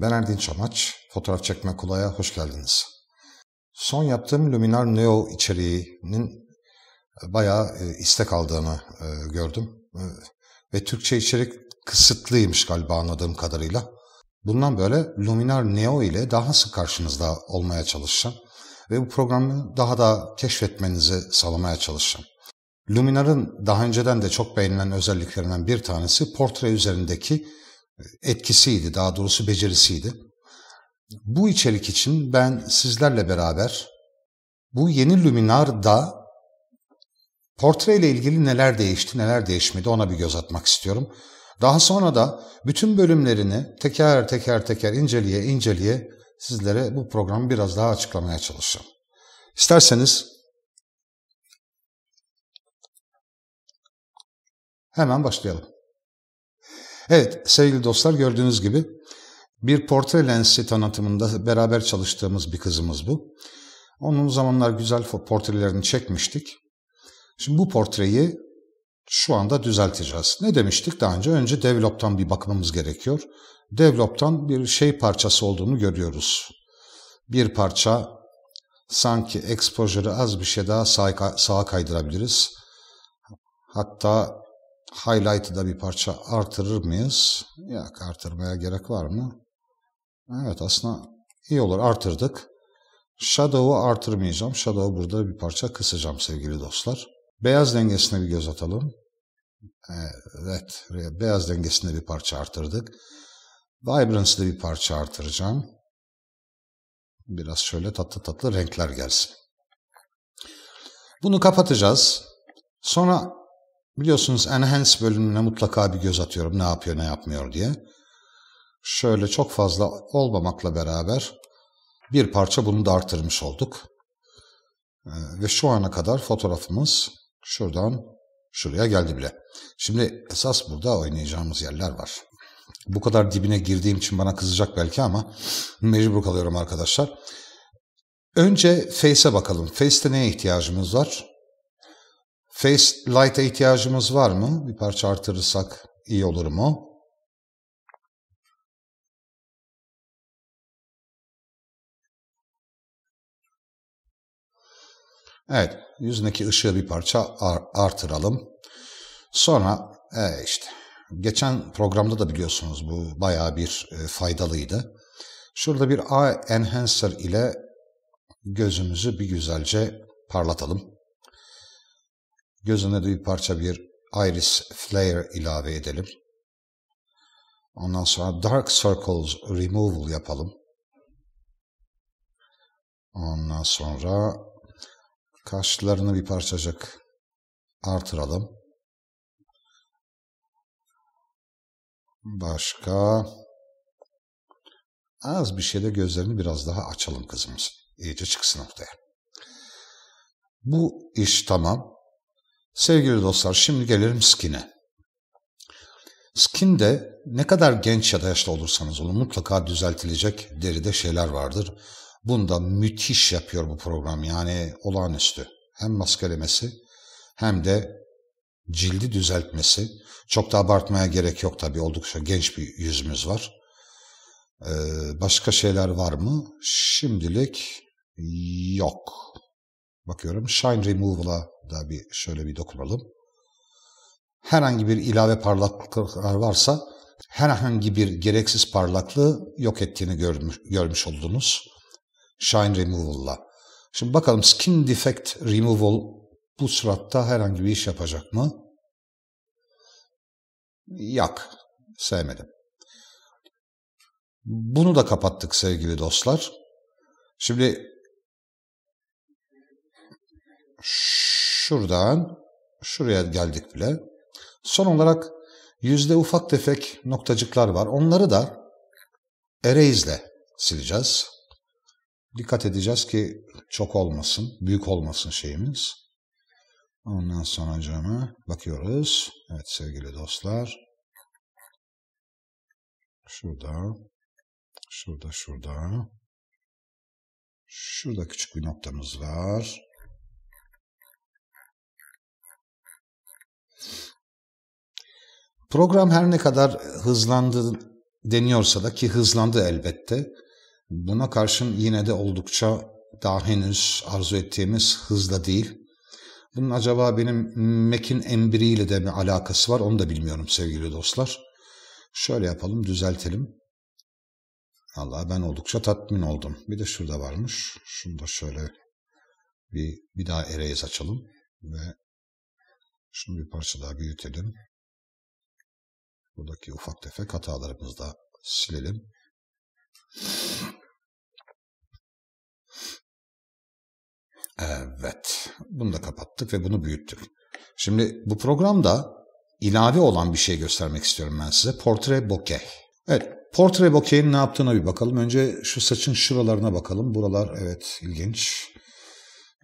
Ben Erdinç Amaç, fotoğraf çekme kulaya hoş geldiniz. Son yaptığım Luminar Neo içeriğinin e, bayağı e, istek aldığını e, gördüm. Ve Türkçe içerik kısıtlıymış galiba anladığım kadarıyla. Bundan böyle Luminar Neo ile daha sık karşınızda olmaya çalışacağım ve bu programı daha da keşfetmenizi sağlamaya çalışacağım. Luminar'ın daha önceden de çok beğenilen özelliklerinden bir tanesi portre üzerindeki e, etkisiydi, daha doğrusu becerisiydi. Bu içerik için ben sizlerle beraber bu yeni Luminar'da portre ile ilgili neler değişti, neler değişmedi ona bir göz atmak istiyorum. Daha sonra da bütün bölümlerini teker teker teker inceleye inceleye sizlere bu programı biraz daha açıklamaya çalışacağım. İsterseniz hemen başlayalım. Evet sevgili dostlar gördüğünüz gibi bir portre lensi tanıtımında beraber çalıştığımız bir kızımız bu. Onun zamanlar güzel portrelerini çekmiştik. Şimdi bu portreyi şu anda düzelteceğiz. Ne demiştik daha önce? Önce develop'tan bir bakmamız gerekiyor. Develop'tan bir şey parçası olduğunu görüyoruz. Bir parça sanki exposure'ı az bir şey daha sağa, sağa kaydırabiliriz. Hatta highlight'ı da bir parça artırır mıyız? Yok artırmaya gerek var mı? Evet aslında iyi olur artırdık. Shadow'u artırmayacağım. Shadow'u burada bir parça kısacağım sevgili dostlar. Beyaz dengesine bir göz atalım. Evet, beyaz dengesinde bir parça artırdık. Vibrance'da bir parça artıracağım. Biraz şöyle tatlı tatlı renkler gelsin. Bunu kapatacağız. Sonra biliyorsunuz Enhance bölümüne mutlaka bir göz atıyorum ne yapıyor ne yapmıyor diye. Şöyle çok fazla olmamakla beraber bir parça bunu da artırmış olduk. Ee, ve şu ana kadar fotoğrafımız şuradan şuraya geldi bile. Şimdi esas burada oynayacağımız yerler var. Bu kadar dibine girdiğim için bana kızacak belki ama mecbur kalıyorum arkadaşlar. Önce Face'e bakalım. Face'te neye ihtiyacımız var? Face Light'a ihtiyacımız var mı? Bir parça artırırsak iyi olur mu? Evet, yüzündeki ışığı bir parça artıralım. Sonra e işte Geçen programda da biliyorsunuz bu bayağı bir e, faydalıydı. Şurada bir A enhancer ile gözümüzü bir güzelce parlatalım. Gözüne de bir parça bir iris flare ilave edelim. Ondan sonra dark circles removal yapalım. Ondan sonra kaşlarını bir parçacık artıralım. Başka? Az bir şeyde gözlerini biraz daha açalım kızımız. İyice çıksın ortaya. Bu iş tamam. Sevgili dostlar şimdi gelirim skin'e. Skin'de ne kadar genç ya da yaşlı olursanız olun mutlaka düzeltilecek deride şeyler vardır. Bunda müthiş yapıyor bu program yani olağanüstü. Hem maskelemesi hem de cildi düzeltmesi. Çok da abartmaya gerek yok tabii oldukça genç bir yüzümüz var. Ee, başka şeyler var mı? Şimdilik yok. Bakıyorum Shine Removal'a da bir şöyle bir dokunalım. Herhangi bir ilave parlaklıklar varsa herhangi bir gereksiz parlaklığı yok ettiğini görmüş, görmüş oldunuz. Shine Removal'la. Şimdi bakalım Skin Defect Removal bu sıratta herhangi bir iş yapacak mı? Yak. Sevmedim. Bunu da kapattık sevgili dostlar. Şimdi şuradan şuraya geldik bile. Son olarak yüzde ufak tefek noktacıklar var. Onları da ereyizle sileceğiz. Dikkat edeceğiz ki çok olmasın, büyük olmasın şeyimiz. Ondan sonra cama bakıyoruz. Evet sevgili dostlar. Şurada, şurada, şurada. Şurada küçük bir noktamız var. Program her ne kadar hızlandı deniyorsa da ki hızlandı elbette. Buna karşın yine de oldukça daha henüz arzu ettiğimiz hızla değil bunun acaba benim mekin M1'iyle de mi alakası var onu da bilmiyorum sevgili dostlar. Şöyle yapalım düzeltelim. Allah ben oldukça tatmin oldum. Bir de şurada varmış. Şunu da şöyle bir, bir daha ereyiz açalım ve şunu bir parça daha büyütelim. Buradaki ufak tefek hatalarımızı da silelim. Evet. Bunu da kapattık ve bunu büyüttük. Şimdi bu programda ilave olan bir şey göstermek istiyorum ben size. Portre bokeh. Evet. Portre bokeh'in ne yaptığına bir bakalım. Önce şu saçın şuralarına bakalım. Buralar evet ilginç.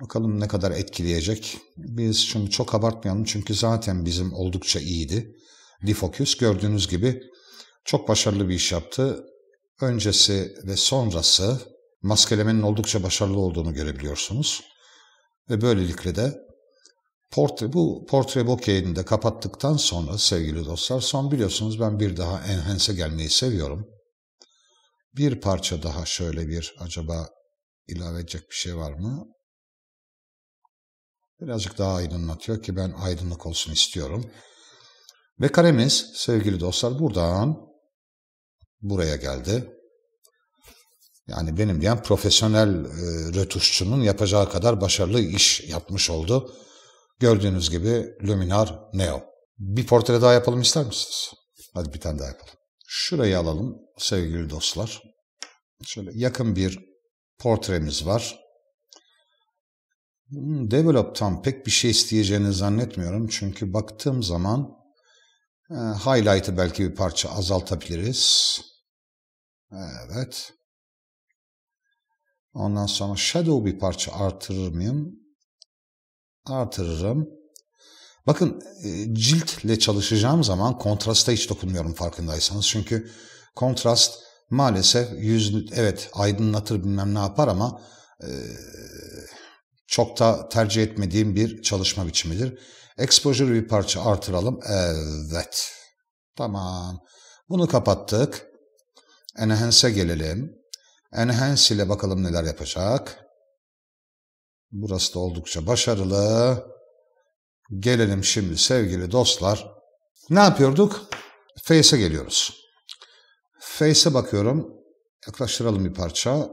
Bakalım ne kadar etkileyecek. Biz şimdi çok abartmayalım çünkü zaten bizim oldukça iyiydi. Difocus gördüğünüz gibi çok başarılı bir iş yaptı. Öncesi ve sonrası maskelemenin oldukça başarılı olduğunu görebiliyorsunuz. Ve böylelikle de portre, bu portre bokeyini de kapattıktan sonra sevgili dostlar son biliyorsunuz ben bir daha enhance gelmeyi seviyorum. Bir parça daha şöyle bir acaba ilave edecek bir şey var mı? Birazcık daha aydınlatıyor ki ben aydınlık olsun istiyorum. Ve karemiz sevgili dostlar buradan buraya geldi. Yani benim diyen profesyonel e, rötuşçunun yapacağı kadar başarılı iş yapmış oldu. Gördüğünüz gibi Luminar Neo. Bir portre daha yapalım ister misiniz? Hadi bir tane daha yapalım. Şurayı alalım sevgili dostlar. Şöyle yakın bir portremiz var. Hmm, develop'tan pek bir şey isteyeceğini zannetmiyorum. Çünkü baktığım zaman e, highlight'ı belki bir parça azaltabiliriz. Evet. Ondan sonra shadow bir parça artırır mıyım? Artırırım. Bakın ciltle e, çalışacağım zaman kontrasta hiç dokunmuyorum farkındaysanız. Çünkü kontrast maalesef yüz evet aydınlatır bilmem ne yapar ama e, çok da tercih etmediğim bir çalışma biçimidir. Exposure bir parça artıralım. Evet. Tamam. Bunu kapattık. Enhance'e gelelim. Enhance ile bakalım neler yapacak. Burası da oldukça başarılı. Gelelim şimdi sevgili dostlar. Ne yapıyorduk? Face'e geliyoruz. Face'e bakıyorum. Yaklaştıralım bir parça.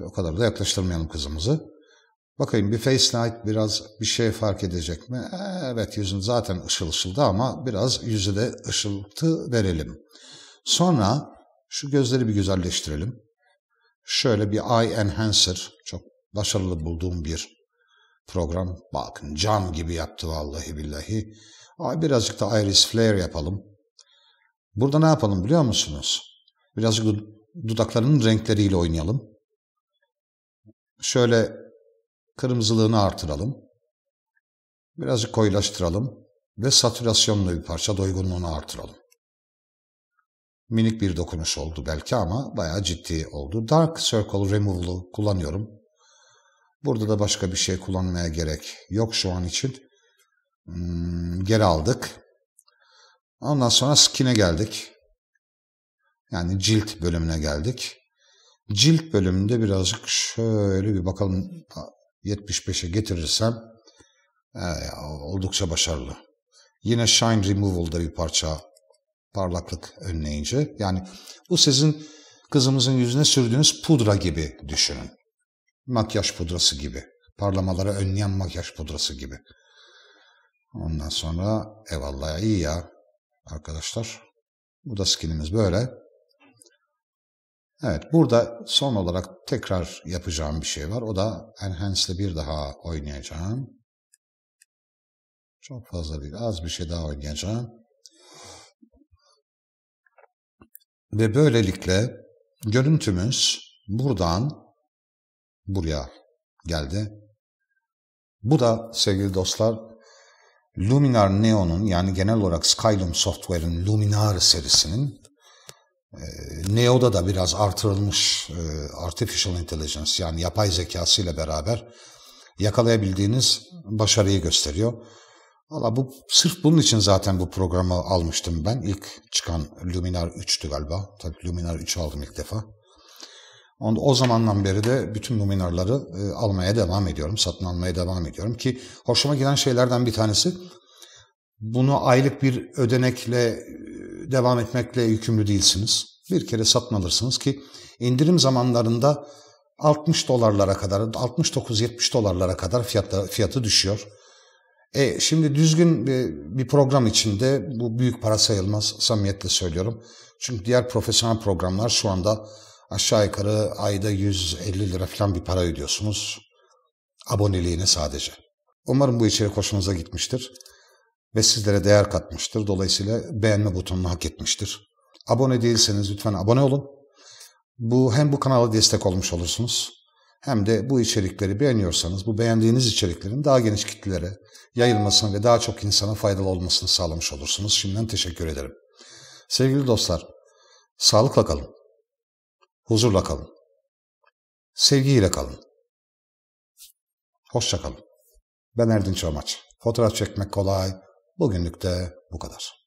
O kadar da yaklaştırmayalım kızımızı. Bakayım bir Face Night biraz bir şey fark edecek mi? Evet yüzün zaten ışıl ışıldı ama biraz yüzü de ışıltı verelim. Sonra şu gözleri bir güzelleştirelim. Şöyle bir Eye Enhancer, çok başarılı bulduğum bir program. Bakın cam gibi yaptı vallahi billahi. Ay Birazcık da iris flare yapalım. Burada ne yapalım biliyor musunuz? Birazcık dudaklarının renkleriyle oynayalım. Şöyle kırmızılığını artıralım. Birazcık koyulaştıralım ve satürasyonla bir parça doygunluğunu artıralım. Minik bir dokunuş oldu belki ama bayağı ciddi oldu. Dark Circle Removal'ı kullanıyorum. Burada da başka bir şey kullanmaya gerek yok şu an için. Hmm, geri aldık. Ondan sonra skin'e geldik. Yani cilt bölümüne geldik. Cilt bölümünde birazcık şöyle bir bakalım 75'e getirirsem e, oldukça başarılı. Yine Shine Removal'da bir parça parlaklık önleyince Yani bu sizin kızımızın yüzüne sürdüğünüz pudra gibi düşünün. Makyaj pudrası gibi. Parlamaları önleyen makyaj pudrası gibi. Ondan sonra eyvallah iyi ya arkadaşlar. Bu da skinimiz böyle. Evet burada son olarak tekrar yapacağım bir şey var. O da Enhance'le bir daha oynayacağım. Çok fazla bir az bir şey daha oynayacağım. Ve böylelikle görüntümüz buradan buraya geldi. Bu da sevgili dostlar Luminar Neo'nun yani genel olarak Skylum Software'in Luminar serisinin e, Neo'da da biraz artırılmış e, Artificial Intelligence yani yapay zekası ile beraber yakalayabildiğiniz başarıyı gösteriyor. Valla bu sırf bunun için zaten bu programı almıştım ben. İlk çıkan Luminar 3'tü galiba. Tabii Luminar 3'ü aldım ilk defa. Onda o zamandan beri de bütün luminarları e, almaya devam ediyorum, satın almaya devam ediyorum ki hoşuma giden şeylerden bir tanesi bunu aylık bir ödenekle e, devam etmekle yükümlü değilsiniz. Bir kere satın alırsınız ki indirim zamanlarında 60 dolarlara kadar, 69-70 dolarlara kadar fiyatı, fiyatı düşüyor. E, şimdi düzgün bir, bir program içinde bu büyük para sayılmaz samimiyetle söylüyorum. Çünkü diğer profesyonel programlar şu anda aşağı yukarı ayda 150 lira falan bir para ödüyorsunuz. Aboneliğine sadece. Umarım bu içerik hoşunuza gitmiştir ve sizlere değer katmıştır. Dolayısıyla beğenme butonunu hak etmiştir. Abone değilseniz lütfen abone olun. Bu hem bu kanala destek olmuş olursunuz hem de bu içerikleri beğeniyorsanız bu beğendiğiniz içeriklerin daha geniş kitlelere yayılmasını ve daha çok insana faydalı olmasını sağlamış olursunuz. Şimdiden teşekkür ederim. Sevgili dostlar, sağlıkla kalın, huzurla kalın, sevgiyle kalın, hoşça kalın. Ben Erdinç Amaç. Fotoğraf çekmek kolay. Bugünlük de bu kadar.